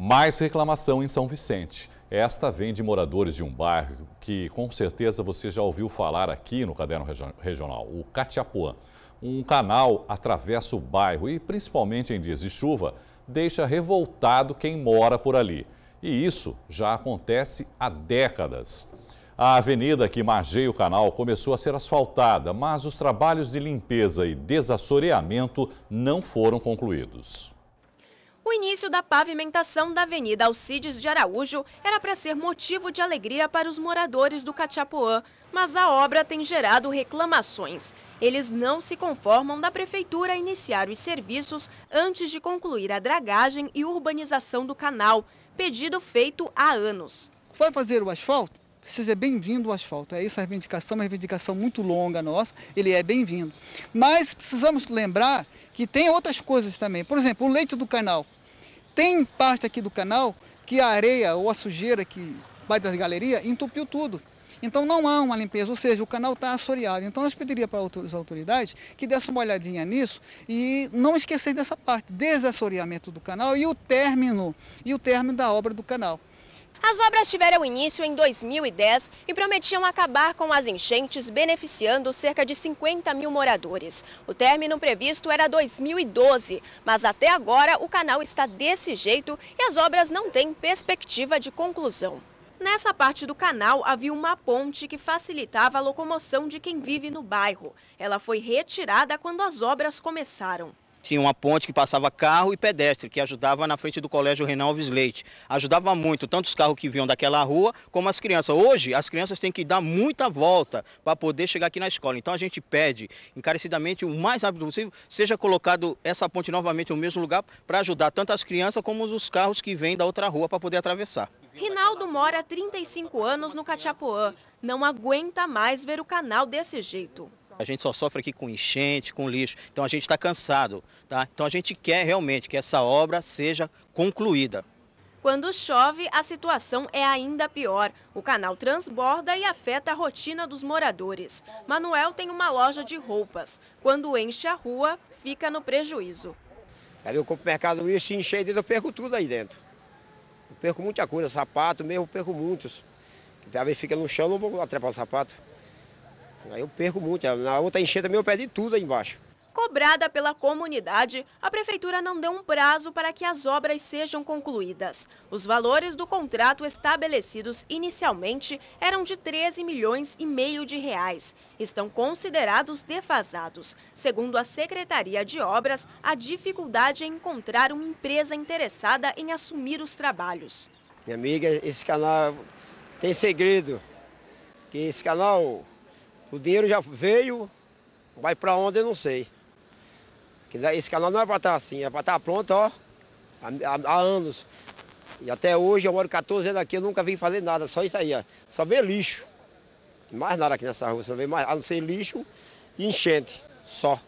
Mais reclamação em São Vicente. Esta vem de moradores de um bairro que com certeza você já ouviu falar aqui no Caderno Regional, o Catiapuã. Um canal atravessa o bairro e, principalmente em dias de chuva, deixa revoltado quem mora por ali. E isso já acontece há décadas. A avenida que margeia o canal começou a ser asfaltada, mas os trabalhos de limpeza e desassoreamento não foram concluídos. O início da pavimentação da Avenida Alcides de Araújo era para ser motivo de alegria para os moradores do Cachapoã, mas a obra tem gerado reclamações. Eles não se conformam da prefeitura iniciar os serviços antes de concluir a dragagem e urbanização do canal, pedido feito há anos. Vai fazer o asfalto? seja bem-vindo o asfalto. É isso a reivindicação, uma reivindicação muito longa nossa, ele é bem-vindo. Mas precisamos lembrar que tem outras coisas também. Por exemplo, o leito do canal. Tem parte aqui do canal que a areia ou a sujeira que vai das galerias entupiu tudo. Então não há uma limpeza, ou seja, o canal está assoreado. Então nós pediria para as autoridades que dessem uma olhadinha nisso e não esquecer dessa parte, desassoreamento do canal e o término, e o término da obra do canal. As obras tiveram início em 2010 e prometiam acabar com as enchentes, beneficiando cerca de 50 mil moradores. O término previsto era 2012, mas até agora o canal está desse jeito e as obras não têm perspectiva de conclusão. Nessa parte do canal havia uma ponte que facilitava a locomoção de quem vive no bairro. Ela foi retirada quando as obras começaram. Tinha uma ponte que passava carro e pedestre, que ajudava na frente do colégio Renalves Leite. Ajudava muito, tanto os carros que vinham daquela rua, como as crianças. Hoje, as crianças têm que dar muita volta para poder chegar aqui na escola. Então, a gente pede, encarecidamente, o mais rápido possível, seja colocado essa ponte novamente no mesmo lugar, para ajudar tanto as crianças como os carros que vêm da outra rua para poder atravessar. Rinaldo mora há 35 anos no Cachapoã. Não aguenta mais ver o canal desse jeito. A gente só sofre aqui com enchente, com lixo. Então a gente está cansado, tá? Então a gente quer realmente que essa obra seja concluída. Quando chove, a situação é ainda pior. O canal transborda e afeta a rotina dos moradores. Manuel tem uma loja de roupas. Quando enche a rua, fica no prejuízo. eu compro e se enchei, dentro, eu perco tudo aí dentro. Eu perco muita coisa, sapato mesmo, eu perco muitos. Às vezes fica no chão, não vou atrapalhar o sapato. Aí eu perco muito. Na outra enchente também eu perdi tudo aí embaixo. Cobrada pela comunidade, a prefeitura não deu um prazo para que as obras sejam concluídas. Os valores do contrato estabelecidos inicialmente eram de 13 milhões e meio de reais. Estão considerados defasados. Segundo a Secretaria de Obras, a dificuldade é encontrar uma empresa interessada em assumir os trabalhos. Minha amiga, esse canal tem segredo. Que esse canal o dinheiro já veio, vai para onde eu não sei. Esse canal não é para estar tá assim, é para estar tá pronto ó, há, há, anos. E até hoje, eu moro 14 anos aqui, eu nunca vim fazer nada, só isso aí. Ó. Só vê lixo. Mais nada aqui nessa rua, não vê mais, a não ser lixo e enchente, só.